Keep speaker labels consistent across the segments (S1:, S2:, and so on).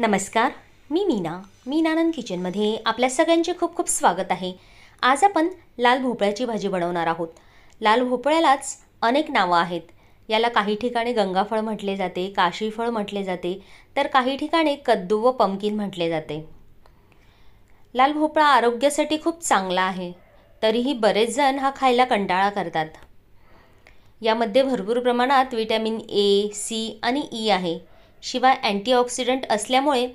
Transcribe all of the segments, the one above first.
S1: नमस्कार मी मीना मी नानंद किचनमध्ये आपल्या सगळ्यांचे खूप खूप स्वागत आहे आज आपण लाल भोपळ्याची भाजी बनवणार आहोत लाल भोपळ्यालाच अनेक नावं आहेत याला काही ठिकाणी गंगाफळ म्हटले जाते काशीफळ म्हटले जाते तर काही ठिकाणी कद्दू व पमकिन म्हटले जाते लाल भोपळा आरोग्यासाठी खूप चांगला आहे तरीही बरेच जण हा खायला कंटाळा करतात यामध्ये भरपूर प्रमाणात विटॅमिन ए सी आणि ई आहे शिवाय अँटीऑक्सिडंट असल्यामुळे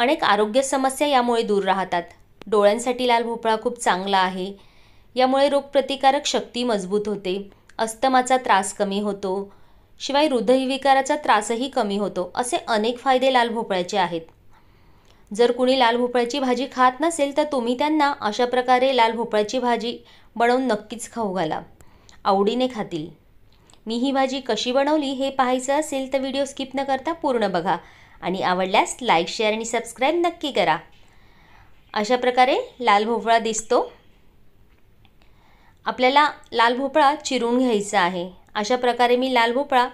S1: अनेक आरोग्य समस्या यामुळे दूर राहतात डोळ्यांसाठी लाल भोपळा खूप चांगला आहे यामुळे रोगप्रतिकारक शक्ती मजबूत होते अस्तमाचा त्रास कमी होतो शिवाय हृदयविकाराचा त्रासही कमी होतो असे अनेक फायदे लाल भोपळ्याचे आहेत जर कुणी लाल भोपळ्याची भाजी खात नसेल तर तुम्ही त्यांना अशा प्रकारे लाल भोपळ्याची भाजी बनवून नक्कीच खाऊ घाला आवडीने खातील मी ही भाजी कशी बनवली हे पाहायचं असेल तर व्हिडिओ स्किप न करता पूर्ण बघा आणि आवडल्यास लाईक शेअर आणि सबस्क्राईब नक्की करा अशा प्रकारे लाल भोपळा दिसतो आपल्याला लाल भोपळा चिरून घ्यायचा आहे अशा प्रकारे मी लाल भोपळा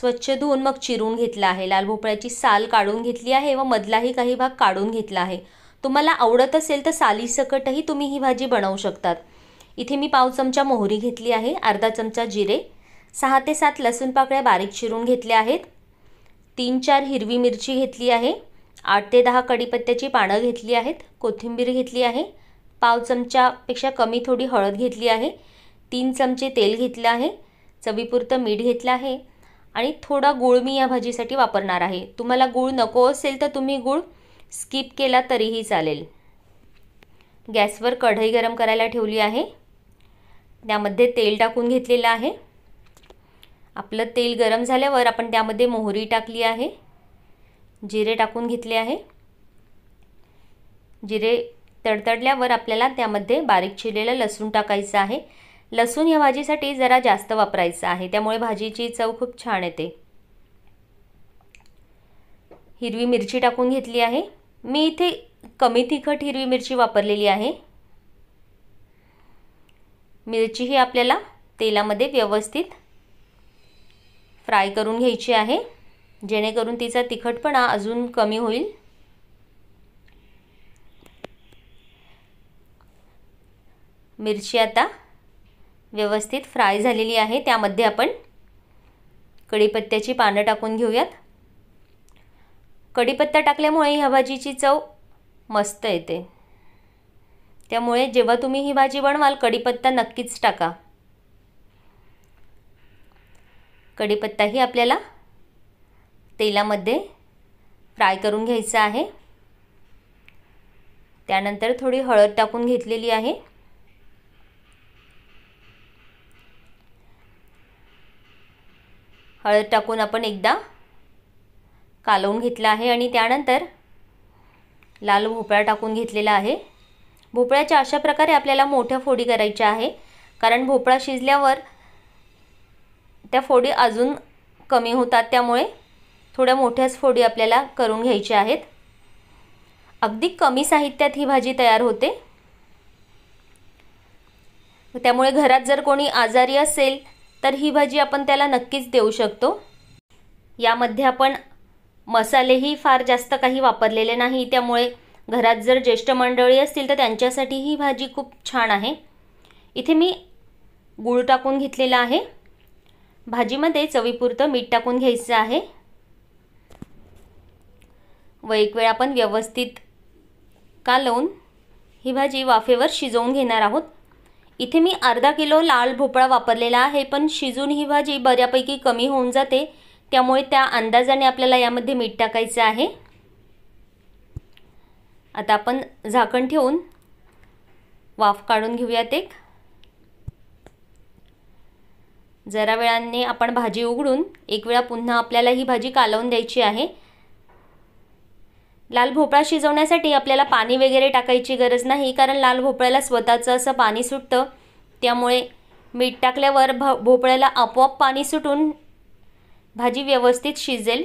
S1: स्वच्छ धुवून मग चिरून घेतला आहे लाल भोपळ्याची साल काढून घेतली आहे व मधलाही काही भाग काढून घेतला आहे तुम्हाला आवडत असेल तर सालीसकटही तुम्ही ही भाजी बनवू शकतात इथे मी पाव चमचा मोहरी घेतली आहे अर्धा चमचा जिरे सहा ते सात लसूण पाकळ्या बारीक चिरून घेतल्या आहेत तीन चार हिरवी मिरची घेतली आहे आठ ते दहा कडीपत्त्याची पानं घेतली आहेत कोथिंबीर घेतली आहे पाव चमच्यापेक्षा कमी थोडी हळद घेतली आहे तीन चमचे तेल घेतलं आहे चवीपुरतं मीठ घेतलं आहे आणि थोडा गूळ मी या भाजीसाठी वापरणार आहे तुम्हाला गूळ नको असेल तर तुम्ही गूळ स्किप केला तरीही चालेल गॅसवर कढई गरम करायला ठेवली आहे त्यामध्ये तेल टाकून घेतलेलं आहे आपलं तेल गरम झाल्यावर आपण त्यामध्ये मोहरी टाकली आहे जिरे टाकून घेतले आहे जिरे तडतडल्यावर आपल्याला त्यामध्ये बारीक चिरलेलं लसूण टाकायचं आहे लसूण या भाजीसाठी जरा जास्त वापरायचं आहे त्यामुळे भाजीची चव खूप छान येते हिरवी मिरची टाकून घेतली आहे मी इथे कमी तिखट हिरवी मिरची वापरलेली आहे मिरची ही आपल्याला तेलामध्ये व्यवस्थित फ्राय करून घ्यायची आहे जेणेकरून तिचा तिखटपणा अजून कमी होईल मिरची आता व्यवस्थित फ्राय झालेली आहे त्यामध्ये आपण कढीपत्त्याची पानं टाकून घेऊयात कढीपत्ता टाकल्यामुळे ह्या भाजीची चव मस्त येते त्यामुळे जेव्हा तुम्ही ही भाजी बनवाल कढीपत्ता नक्कीच टाका कढीपत्ताही आपल्याला तेलामध्ये फ्राय करून घ्यायचा आहे त्यानंतर थोडी हळद टाकून घेतलेली आहे हळद टाकून आपण एकदा कालवून घेतलं आहे आणि त्यानंतर लाल भोपळा टाकून घेतलेला आहे भोपळ्याच्या अशा प्रकारे आपल्याला मोठ्या फोडी करायच्या आहे कारण भोपळा शिजल्यावर त्या फोडी अजून कमी होतात त्यामुळे थोड्या मोठ्याच फोडी आपल्याला करून घ्यायच्या आहेत अगदी कमी साहित्यात ही भाजी तयार होते त्यामुळे घरात जर कोणी आजारी असेल तर ही भाजी आपण त्याला नक्कीच देऊ शकतो यामध्ये आपण मसालेही फार जास्त काही वापरलेले नाही त्यामुळे घरात जर ज्येष्ठ मंडळी असतील तर त्यांच्यासाठी ही भाजी खूप छान आहे इथे मी गूळ टाकून घेतलेला आहे भाजीमध्ये चवीपुरतं मीठ टाकून घ्यायचं आहे व एक वेळ आपण व्यवस्थित कालवून ही भाजी वाफेवर शिजवून घेणार आहोत इथे मी अर्धा किलो लाल भोपळा वापरलेला आहे पण शिजून ही भाजी बऱ्यापैकी कमी होऊन जाते त्यामुळे त्या अंदाजाने आपल्याला यामध्ये मीठ टाकायचं आहे आता आपण झाकण ठेवून वाफ काढून घेऊयात एक जरा वेळाने आपण भाजी उघडून एक वेळा पुन्हा आपल्याला ही भाजी कालवून द्यायची आहे लाल भोपळा शिजवण्यासाठी आपल्याला पाणी वगैरे टाकायची गरज नाही कारण लाल भोपळ्याला स्वतःचं असं पाणी सुटतं त्यामुळे मीठ टाकल्यावर भ भोपळ्याला आपोआप पाणी सुटून भाजी व्यवस्थित शिजेल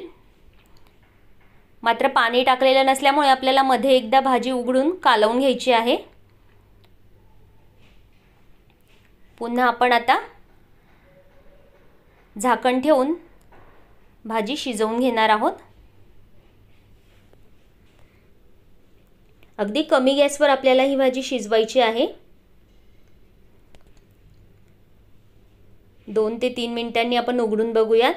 S1: मात्र पाणी टाकलेलं नसल्यामुळे आपल्याला मध्ये एकदा भाजी उघडून कालवून घ्यायची आहे पुन्हा आपण आता झाकण ठेवून भाजी शिजवून घेणार आहोत अगदी कमी गॅसवर आपल्याला ही भाजी शिजवायची आहे दोन ते तीन मिनिटांनी आपण उघडून बघूयात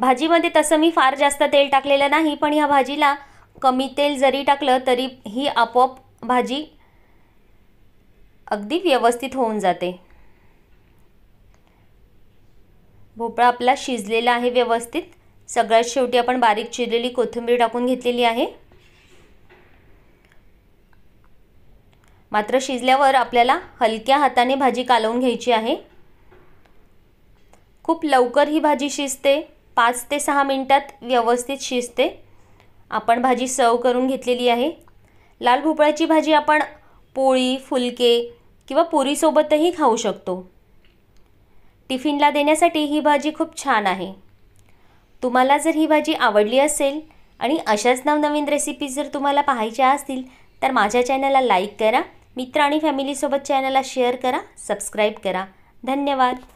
S1: भाजीमध्ये तसं मी फार जास्त तेल टाकलेलं नाही पण ह्या भाजीला कमी तेल जरी टाकलं तरी ही आपोआप भाजी अगदी व्यवस्थित होऊन जाते भोपळा आपला शिजलेला आहे व्यवस्थित सगळ्यात शेवटी आपण बारीक चिरलेली कोथिंबीर टाकून घेतलेली आहे मात्र शिजल्यावर आपल्याला हलक्या हाताने भाजी कालवून घ्यायची आहे खूप लवकर ही भाजी शिजते पाच ते सहा मिनटात व्यवस्थित शिजते आपण भाजी सर्व करून घेतलेली आहे लाल भोपळ्याची भाजी आपण पोळी फुलके किंवा पुरीसोबतही खाऊ शकतो टिफिनला देण्यासाठी ही भाजी खूप छान आहे तुम्हाला जर ही भाजी आवडली असेल आणि अशाच नवनवीन रेसिपीज जर तुम्हाला पाहायच्या असतील तर माझ्या चॅनलला लाईक करा मित्र आणि फॅमिलीसोबत चॅनलला शेअर करा सबस्क्राईब करा धन्यवाद